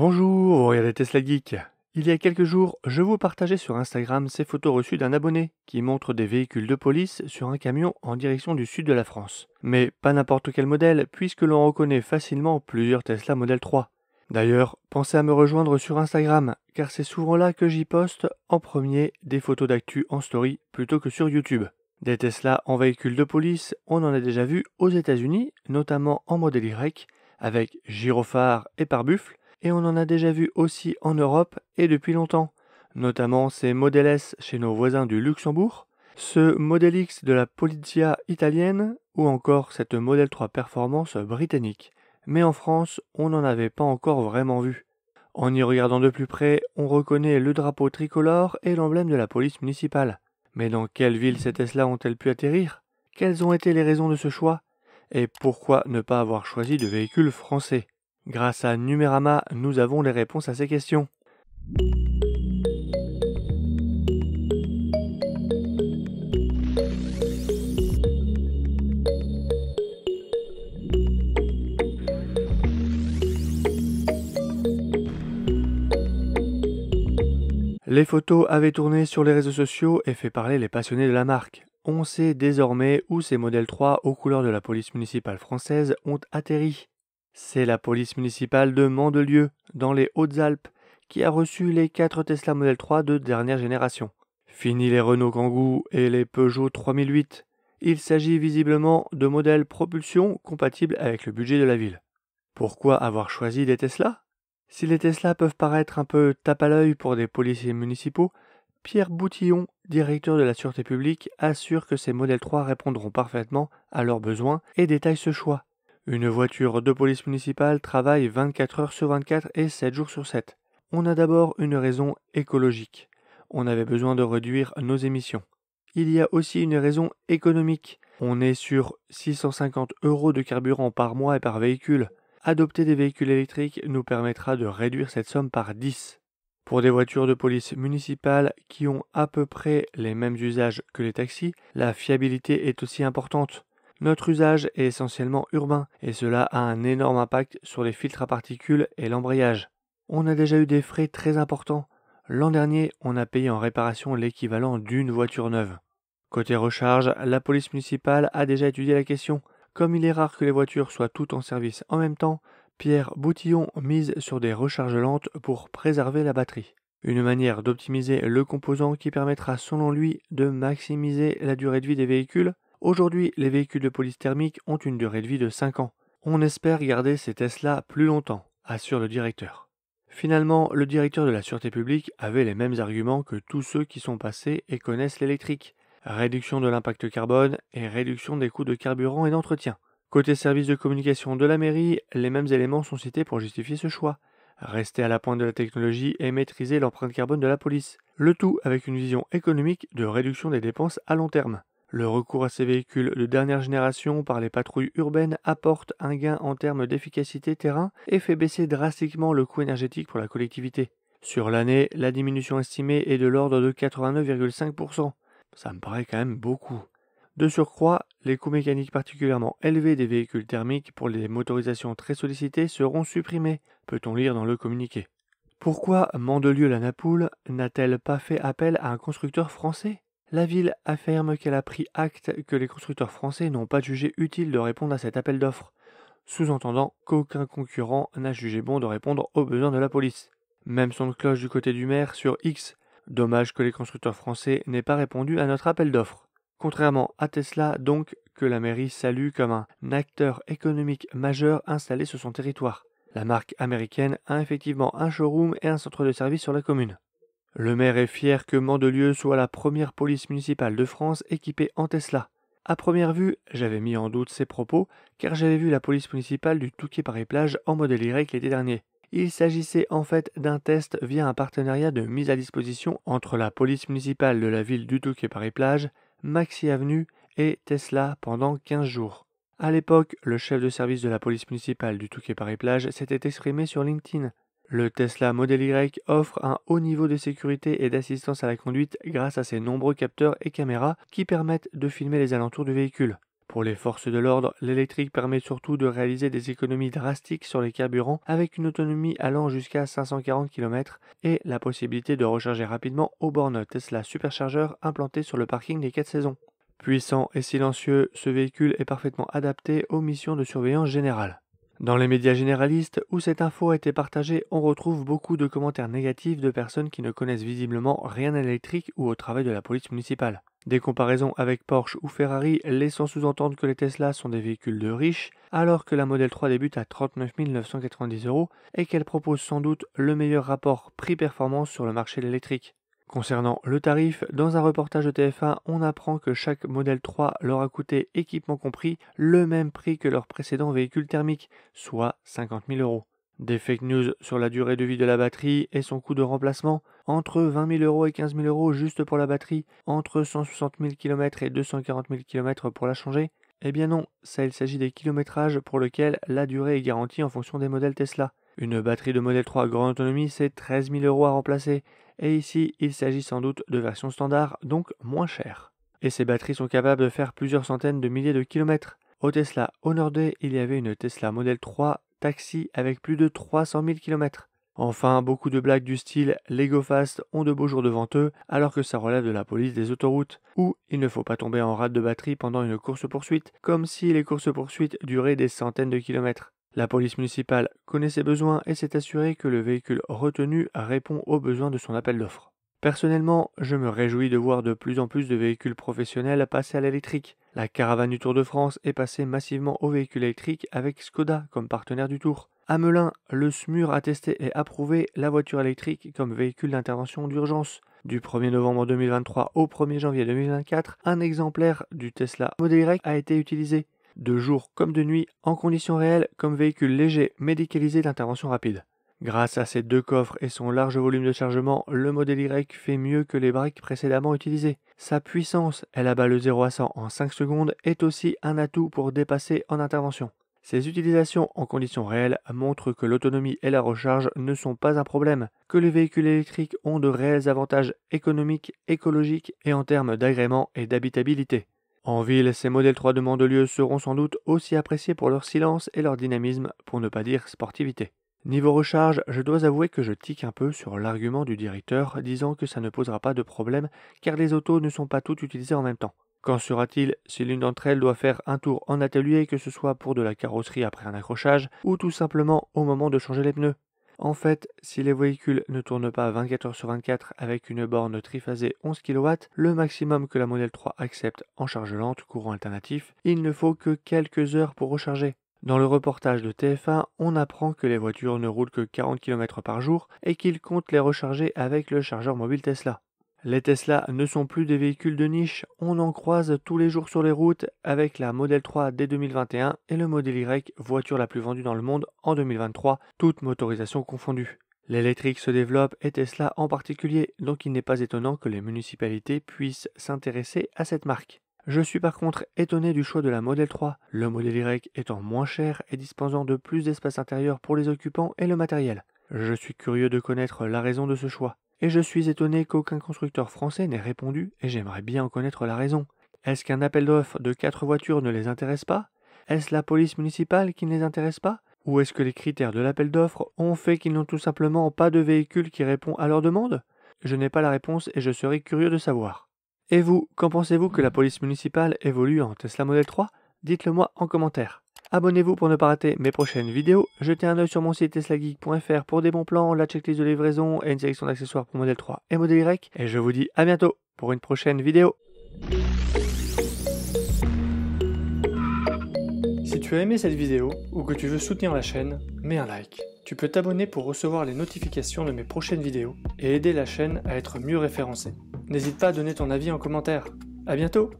Bonjour, regardez Tesla Geek. Il y a quelques jours, je vous partageais sur Instagram ces photos reçues d'un abonné qui montre des véhicules de police sur un camion en direction du sud de la France. Mais pas n'importe quel modèle, puisque l'on reconnaît facilement plusieurs Tesla Model 3. D'ailleurs, pensez à me rejoindre sur Instagram, car c'est souvent là que j'y poste en premier des photos d'actu en story plutôt que sur YouTube. Des Tesla en véhicule de police, on en a déjà vu aux États-Unis, notamment en modèle Y, avec gyrophare et pare-buffle, et on en a déjà vu aussi en Europe et depuis longtemps, notamment ces Model S chez nos voisins du Luxembourg, ce Model X de la Polizia italienne ou encore cette Model 3 Performance britannique. Mais en France, on n'en avait pas encore vraiment vu. En y regardant de plus près, on reconnaît le drapeau tricolore et l'emblème de la police municipale. Mais dans quelle ville ces Tesla ont-elles pu atterrir Quelles ont été les raisons de ce choix Et pourquoi ne pas avoir choisi de véhicule français Grâce à Numérama, nous avons les réponses à ces questions. Les photos avaient tourné sur les réseaux sociaux et fait parler les passionnés de la marque. On sait désormais où ces modèles 3 aux couleurs de la police municipale française ont atterri. C'est la police municipale de Mandelieu, dans les Hautes-Alpes, qui a reçu les 4 Tesla Model 3 de dernière génération. Fini les Renault Kangoo et les Peugeot 3008. Il s'agit visiblement de modèles propulsion compatibles avec le budget de la ville. Pourquoi avoir choisi des Tesla Si les Tesla peuvent paraître un peu tape à l'œil pour des policiers municipaux, Pierre Boutillon, directeur de la Sûreté publique, assure que ces modèles 3 répondront parfaitement à leurs besoins et détaille ce choix. Une voiture de police municipale travaille 24 heures sur 24 et 7 jours sur 7. On a d'abord une raison écologique. On avait besoin de réduire nos émissions. Il y a aussi une raison économique. On est sur 650 euros de carburant par mois et par véhicule. Adopter des véhicules électriques nous permettra de réduire cette somme par 10. Pour des voitures de police municipales qui ont à peu près les mêmes usages que les taxis, la fiabilité est aussi importante. Notre usage est essentiellement urbain et cela a un énorme impact sur les filtres à particules et l'embrayage. On a déjà eu des frais très importants. L'an dernier, on a payé en réparation l'équivalent d'une voiture neuve. Côté recharge, la police municipale a déjà étudié la question. Comme il est rare que les voitures soient toutes en service en même temps, Pierre Boutillon mise sur des recharges lentes pour préserver la batterie. Une manière d'optimiser le composant qui permettra selon lui de maximiser la durée de vie des véhicules, Aujourd'hui, les véhicules de police thermique ont une durée de vie de 5 ans. On espère garder ces tests-là plus longtemps, assure le directeur. Finalement, le directeur de la sûreté publique avait les mêmes arguments que tous ceux qui sont passés et connaissent l'électrique. Réduction de l'impact carbone et réduction des coûts de carburant et d'entretien. Côté service de communication de la mairie, les mêmes éléments sont cités pour justifier ce choix. Rester à la pointe de la technologie et maîtriser l'empreinte carbone de la police. Le tout avec une vision économique de réduction des dépenses à long terme. Le recours à ces véhicules de dernière génération par les patrouilles urbaines apporte un gain en termes d'efficacité terrain et fait baisser drastiquement le coût énergétique pour la collectivité. Sur l'année, la diminution estimée est de l'ordre de 89,5%. Ça me paraît quand même beaucoup. De surcroît, les coûts mécaniques particulièrement élevés des véhicules thermiques pour les motorisations très sollicitées seront supprimés, peut-on lire dans le communiqué. Pourquoi Mandelieu-la-Napoule n'a-t-elle pas fait appel à un constructeur français la ville affirme qu'elle a pris acte que les constructeurs français n'ont pas jugé utile de répondre à cet appel d'offres, sous-entendant qu'aucun concurrent n'a jugé bon de répondre aux besoins de la police. Même son cloche du côté du maire sur X, dommage que les constructeurs français n'aient pas répondu à notre appel d'offres. Contrairement à Tesla, donc, que la mairie salue comme un acteur économique majeur installé sur son territoire. La marque américaine a effectivement un showroom et un centre de service sur la commune. Le maire est fier que Mandelieu soit la première police municipale de France équipée en Tesla. À première vue, j'avais mis en doute ses propos, car j'avais vu la police municipale du Touquet Paris-Plage en modèle Y l'été dernier. Il s'agissait en fait d'un test via un partenariat de mise à disposition entre la police municipale de la ville du Touquet Paris-Plage, Maxi Avenue et Tesla pendant 15 jours. À l'époque, le chef de service de la police municipale du Touquet Paris-Plage s'était exprimé sur LinkedIn. Le Tesla Model Y offre un haut niveau de sécurité et d'assistance à la conduite grâce à ses nombreux capteurs et caméras qui permettent de filmer les alentours du véhicule. Pour les forces de l'ordre, l'électrique permet surtout de réaliser des économies drastiques sur les carburants avec une autonomie allant jusqu'à 540 km et la possibilité de recharger rapidement au bornes Tesla superchargeur implantées sur le parking des 4 saisons. Puissant et silencieux, ce véhicule est parfaitement adapté aux missions de surveillance générale. Dans les médias généralistes où cette info a été partagée, on retrouve beaucoup de commentaires négatifs de personnes qui ne connaissent visiblement rien à l'électrique ou au travail de la police municipale. Des comparaisons avec Porsche ou Ferrari laissant sous-entendre que les Tesla sont des véhicules de riches, alors que la Model 3 débute à 39 990 euros et qu'elle propose sans doute le meilleur rapport prix-performance sur le marché de l'électrique. Concernant le tarif, dans un reportage de TF1, on apprend que chaque modèle 3 leur a coûté, équipement compris, le même prix que leur précédent véhicule thermique, soit 50 000 euros. Des fake news sur la durée de vie de la batterie et son coût de remplacement, entre 20 000 euros et 15 000 euros juste pour la batterie, entre 160 000 km et 240 000 km pour la changer. Eh bien non, ça il s'agit des kilométrages pour lesquels la durée est garantie en fonction des modèles Tesla. Une batterie de modèle 3 grande autonomie, c'est 13 000 euros à remplacer. Et ici, il s'agit sans doute de versions standard, donc moins chères. Et ces batteries sont capables de faire plusieurs centaines de milliers de kilomètres. Au Tesla Honor Day, il y avait une Tesla Model 3 taxi avec plus de 300 000 km. Enfin, beaucoup de blagues du style Lego Fast » ont de beaux jours devant eux alors que ça relève de la police des autoroutes, Ou, il ne faut pas tomber en rade de batterie pendant une course-poursuite, comme si les courses-poursuites duraient des centaines de kilomètres. La police municipale connaît ses besoins et s'est assurée que le véhicule retenu répond aux besoins de son appel d'offres. Personnellement, je me réjouis de voir de plus en plus de véhicules professionnels passer à l'électrique. La caravane du Tour de France est passée massivement aux véhicules électriques avec Skoda comme partenaire du Tour. À Melun, le SMUR a testé et approuvé la voiture électrique comme véhicule d'intervention d'urgence. Du 1er novembre 2023 au 1er janvier 2024, un exemplaire du Tesla Model Y a été utilisé de jour comme de nuit, en conditions réelles, comme véhicule léger médicalisé d'intervention rapide. Grâce à ses deux coffres et son large volume de chargement, le modèle Y fait mieux que les briques précédemment utilisées. Sa puissance, elle abat le 0 à 100 en 5 secondes, est aussi un atout pour dépasser en intervention. Ses utilisations en conditions réelles montrent que l'autonomie et la recharge ne sont pas un problème, que les véhicules électriques ont de réels avantages économiques, écologiques et en termes d'agrément et d'habitabilité. En ville, ces modèles 3 de Mandelieu seront sans doute aussi appréciés pour leur silence et leur dynamisme, pour ne pas dire sportivité. Niveau recharge, je dois avouer que je tique un peu sur l'argument du directeur disant que ça ne posera pas de problème car les autos ne sont pas toutes utilisées en même temps. Qu'en sera-t-il si l'une d'entre elles doit faire un tour en atelier, que ce soit pour de la carrosserie après un accrochage, ou tout simplement au moment de changer les pneus en fait, si les véhicules ne tournent pas 24 heures sur 24 avec une borne triphasée 11 kW, le maximum que la Model 3 accepte en charge lente courant alternatif, il ne faut que quelques heures pour recharger. Dans le reportage de TF1, on apprend que les voitures ne roulent que 40 km par jour et qu'ils comptent les recharger avec le chargeur mobile Tesla. Les Tesla ne sont plus des véhicules de niche, on en croise tous les jours sur les routes avec la Model 3 dès 2021 et le Model Y, voiture la plus vendue dans le monde en 2023, toutes motorisations confondues. L'électrique se développe et Tesla en particulier, donc il n'est pas étonnant que les municipalités puissent s'intéresser à cette marque. Je suis par contre étonné du choix de la Model 3, le Model Y étant moins cher et disposant de plus d'espace intérieur pour les occupants et le matériel. Je suis curieux de connaître la raison de ce choix et je suis étonné qu'aucun constructeur français n'ait répondu, et j'aimerais bien en connaître la raison. Est-ce qu'un appel d'offres de quatre voitures ne les intéresse pas Est-ce la police municipale qui ne les intéresse pas Ou est-ce que les critères de l'appel d'offres ont fait qu'ils n'ont tout simplement pas de véhicule qui répond à leur demande Je n'ai pas la réponse et je serais curieux de savoir. Et vous, qu'en pensez-vous que la police municipale évolue en Tesla Model 3 Dites-le moi en commentaire. Abonnez-vous pour ne pas rater mes prochaines vidéos. Jetez un œil sur mon site teslageek.fr pour des bons plans, la checklist de livraison et une sélection d'accessoires pour modèle 3 et modèle Y. Et je vous dis à bientôt pour une prochaine vidéo. Si tu as aimé cette vidéo ou que tu veux soutenir la chaîne, mets un like. Tu peux t'abonner pour recevoir les notifications de mes prochaines vidéos et aider la chaîne à être mieux référencée. N'hésite pas à donner ton avis en commentaire. A bientôt